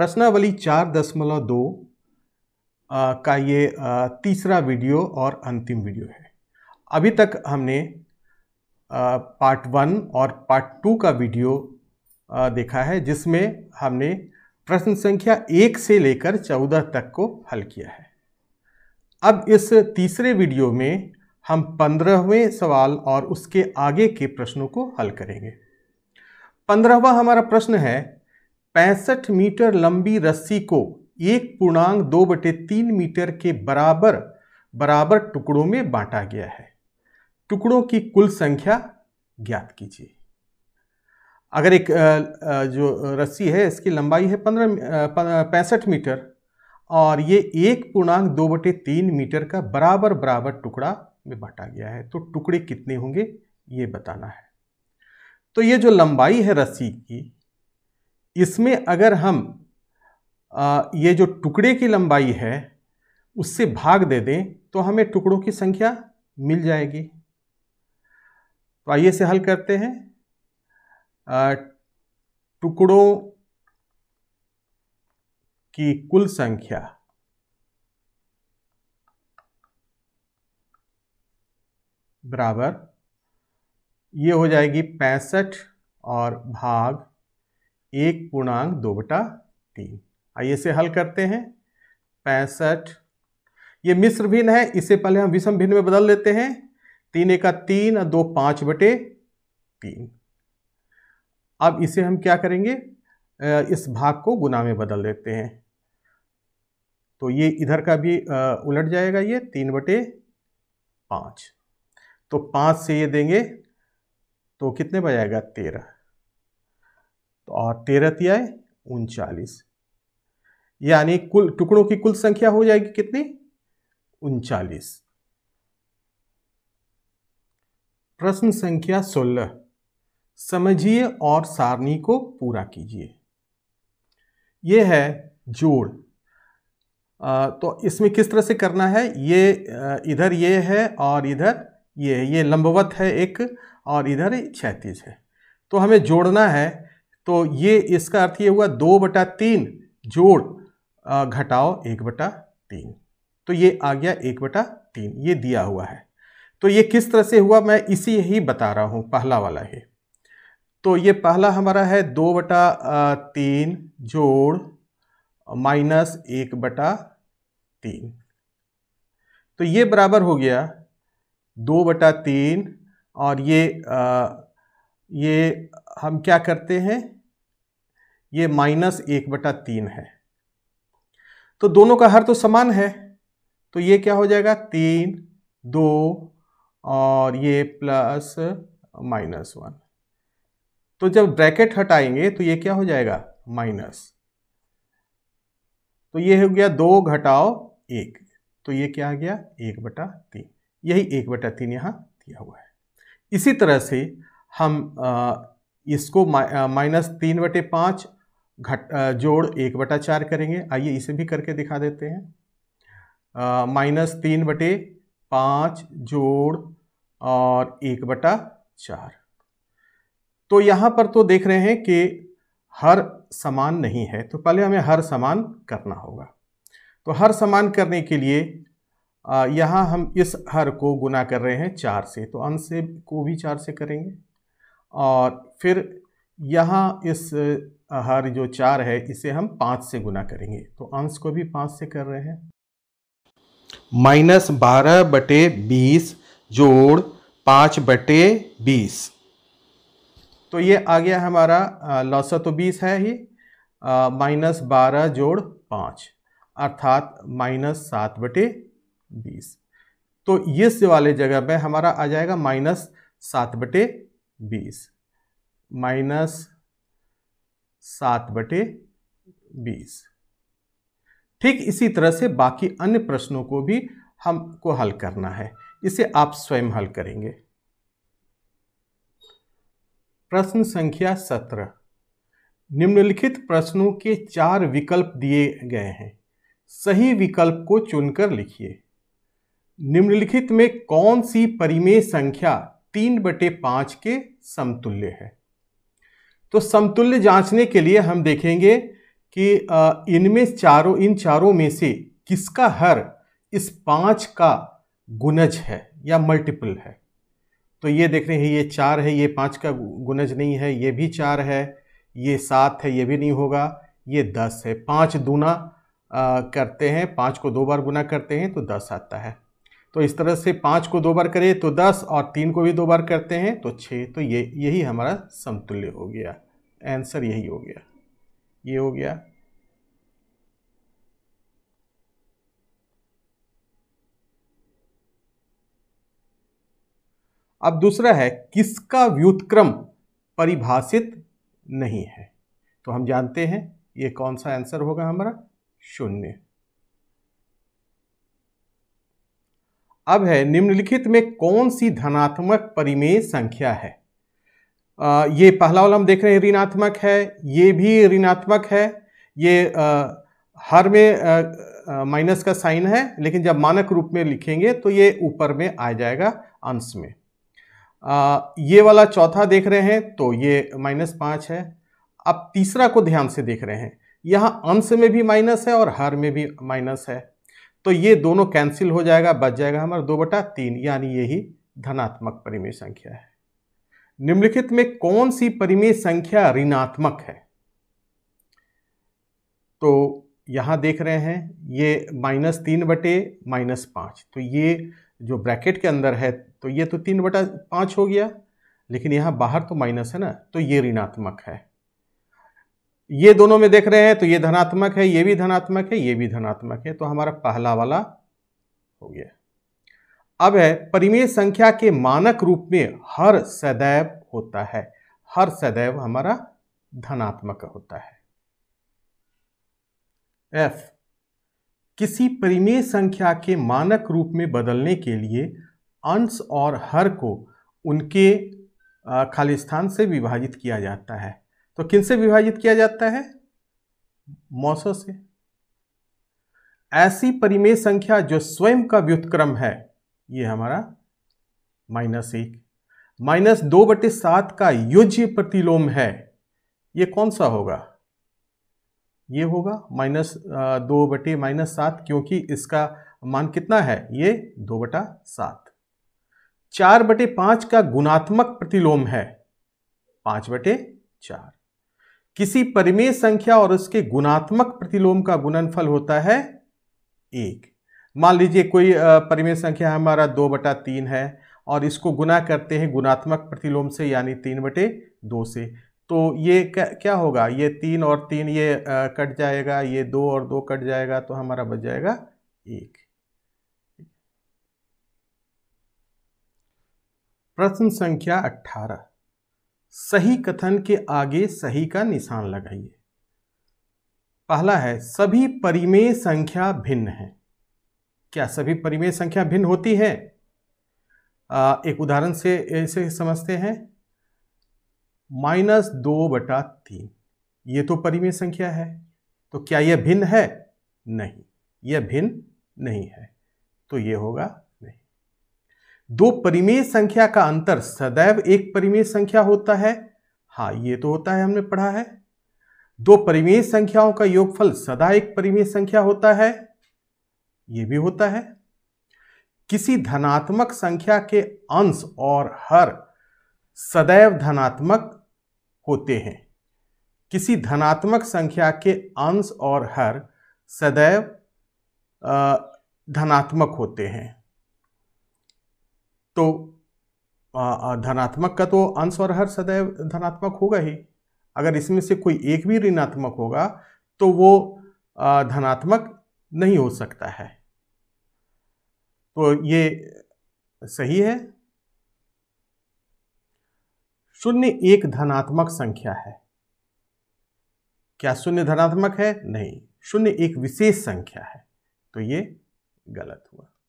प्रश्नावली चार दशमलव दो का ये तीसरा वीडियो और अंतिम वीडियो है अभी तक हमने पार्ट वन और पार्ट टू का वीडियो देखा है जिसमें हमने प्रश्न संख्या एक से लेकर चौदह तक को हल किया है अब इस तीसरे वीडियो में हम पंद्रहवें सवाल और उसके आगे के प्रश्नों को हल करेंगे पंद्रहवा हमारा प्रश्न है पैंसठ मीटर लंबी रस्सी को एक पूर्णांग दो बटे तीन मीटर के बराबर बराबर टुकड़ों में बांटा गया है टुकड़ों की कुल संख्या ज्ञात कीजिए अगर एक जो रस्सी है इसकी लंबाई है पंद्रह पैंसठ मीटर और ये एक पूर्णांक दो बटे तीन मीटर का बराबर बराबर टुकड़ा में बांटा गया है तो टुकड़े कितने होंगे ये बताना है तो ये जो लंबाई है रस्सी की इसमें अगर हम ये जो टुकड़े की लंबाई है उससे भाग दे दें तो हमें टुकड़ों की संख्या मिल जाएगी तो आइए से हल करते हैं टुकड़ों की कुल संख्या बराबर ये हो जाएगी पैंसठ और भाग एक पूर्णांक दो बटा तीन आइए इसे हल करते हैं पैंसठ ये मिश्र भिन्न है इससे पहले हम विषम भिन्न में बदल लेते हैं तीन एका तीन और दो पाँच बटे तीन अब इसे हम क्या करेंगे इस भाग को गुना में बदल देते हैं तो ये इधर का भी उलट जाएगा ये तीन बटे पाँच तो पाँच से ये देंगे तो कितने बजाएगा तेरह और तेरह तिहाई उनचालीस यानी कुल टुकड़ों की कुल संख्या हो जाएगी कितनी उनचालीस प्रश्न संख्या सोलह समझिए और सारणी को पूरा कीजिए यह है जोड़ तो इसमें किस तरह से करना है ये इधर ये है और इधर ये ये लंबवत है एक और इधर क्षैतिज है तो हमें जोड़ना है तो ये इसका अर्थ ये हुआ दो बटा तीन जोड़ घटाओ एक बटा तीन तो ये आ गया एक बटा तीन ये दिया हुआ है तो ये किस तरह से हुआ मैं इसी ही बता रहा हूँ पहला वाला ही तो ये पहला हमारा है दो बटा तीन जोड़ माइनस एक बटा तीन तो ये बराबर हो गया दो बटा तीन और ये आ, ये हम क्या करते हैं ये माइनस एक बटा तीन है तो दोनों का हर तो समान है तो ये क्या हो जाएगा तीन दो और ये प्लस माइनस वन तो जब ब्रैकेट हटाएंगे तो ये क्या हो जाएगा माइनस तो ये हो गया दो घटाओ एक तो ये क्या आ गया एक बटा तीन यही एक बटा तीन यहां दिया हुआ है इसी तरह से हम आ, इसको माइनस तीन बटे पांच घट जोड़ एक बटा चार करेंगे आइए इसे भी करके दिखा देते हैं माइनस तीन बटे पाँच जोड़ और एक बटा चार तो यहाँ पर तो देख रहे हैं कि हर समान नहीं है तो पहले हमें हर समान करना होगा तो हर समान करने के लिए यहाँ हम इस हर को गुना कर रहे हैं चार से तो अंश से को भी चार से करेंगे और फिर यहाँ इस हर जो चार है इसे हम पाँच से गुना करेंगे तो अंश को भी पाँच से कर रहे हैं माइनस बारह बटे बीस जोड़ पाँच बटे बीस तो ये आ गया हमारा लौस तो बीस है ही माइनस बारह जोड़ पाँच अर्थात माइनस सात बटे बीस तो इस वाले जगह पे हमारा आ जाएगा माइनस सात बटे बीस माइनस सात बटे बीस ठीक इसी तरह से बाकी अन्य प्रश्नों को भी हमको हल करना है इसे आप स्वयं हल करेंगे प्रश्न संख्या सत्रह निम्नलिखित प्रश्नों के चार विकल्प दिए गए हैं सही विकल्प को चुनकर लिखिए निम्नलिखित में कौन सी परिमेय संख्या तीन बटे पाँच के समतुल्य है तो समतुल्य जांचने के लिए हम देखेंगे कि इनमें चारों इन चारों में से किसका हर इस पाँच का गुनज है या मल्टीपल है तो ये देख रहे हैं ये चार है ये पाँच का गुनज नहीं है ये भी चार है ये सात है ये भी नहीं होगा ये दस है पाँच दूना करते हैं पाँच को दो बार गुना करते हैं तो दस आता है तो इस तरह से पाँच को दो बार करें तो दस और तीन को भी दो बार करते हैं तो छः तो ये यही हमारा समतुल्य हो गया आंसर यही हो गया ये हो गया अब दूसरा है किसका व्युतक्रम परिभाषित नहीं है तो हम जानते हैं ये कौन सा आंसर होगा हमारा शून्य अब है निम्नलिखित में कौन सी धनात्मक परिमेय संख्या है आ, ये पहला वाला हम देख रहे हैं ऋणात्मक है ये भी ऋणात्मक है ये आ, हर में माइनस का साइन है लेकिन जब मानक रूप में लिखेंगे तो ये ऊपर में आ जाएगा अंश में आ, ये वाला चौथा देख रहे हैं तो ये माइनस पाँच है अब तीसरा को ध्यान से देख रहे हैं यहाँ अंश में भी माइनस है और हर में भी माइनस है तो ये दोनों कैंसिल हो जाएगा बच जाएगा हमारा दो बटा तीन यानी यही धनात्मक परिमेय संख्या है निम्नलिखित में कौन सी परिमेय संख्या ऋणात्मक है तो यहां देख रहे हैं ये माइनस तीन बटे माइनस पांच तो ये जो ब्रैकेट के अंदर है तो ये तो तीन बटा पांच हो गया लेकिन यहां बाहर तो माइनस है ना तो ये ऋणात्मक है ये दोनों में देख रहे हैं तो ये धनात्मक है ये भी धनात्मक है ये भी धनात्मक है तो हमारा पहला वाला हो गया अब है परिमेय संख्या के मानक रूप में हर सदैव होता है हर सदैव हमारा धनात्मक होता है एफ किसी परिमेय संख्या के मानक रूप में बदलने के लिए अंश और हर को उनके खाली स्थान से विभाजित किया जाता है तो किन से विभाजित किया जाता है मौसम से ऐसी परिमेय संख्या जो स्वयं का व्युतक्रम है ये हमारा माइनस एक माइनस दो बटे सात का युज्य प्रतिलोम है ये कौन सा होगा ये होगा माइनस दो बटे माइनस सात क्योंकि इसका मान कितना है ये दो बटा सात चार बटे पांच का गुणात्मक प्रतिलोम है पांच बटे चार किसी परिमेय संख्या और उसके गुणात्मक प्रतिलोम का गुणनफल होता है एक मान लीजिए कोई परिमेय संख्या हमारा दो बटा तीन है और इसको गुना करते हैं गुणात्मक प्रतिलोम से यानी तीन बटे दो से तो ये क्या होगा ये तीन और तीन ये कट जाएगा ये दो और दो कट जाएगा तो हमारा बच जाएगा एक प्रश्न संख्या अट्ठारह सही कथन के आगे सही का निशान लगाइए पहला है सभी परिमेय संख्या भिन्न है क्या सभी परिमेय संख्या भिन्न होती है आ, एक उदाहरण से ऐसे समझते हैं माइनस दो बटा तीन ये तो परिमेय संख्या है तो क्या यह भिन्न है नहीं यह भिन्न नहीं है तो यह होगा दो परिमेय संख्या का अंतर सदैव एक परिमेय संख्या होता है हाँ ये तो होता है हमने पढ़ा है दो परिमेय संख्याओं का योगफल सदा एक परिमेय संख्या होता है ये भी होता है किसी धनात्मक संख्या के अंश और हर सदैव धनात्मक होते हैं किसी धनात्मक संख्या के अंश और हर सदैव धनात्मक होते हैं तो धनात्मक का तो अंश और हर सदैव धनात्मक होगा ही अगर इसमें से कोई एक भी ऋणात्मक होगा तो वो धनात्मक नहीं हो सकता है तो ये सही है शून्य एक धनात्मक संख्या है क्या शून्य धनात्मक है नहीं शून्य एक विशेष संख्या है तो ये गलत हुआ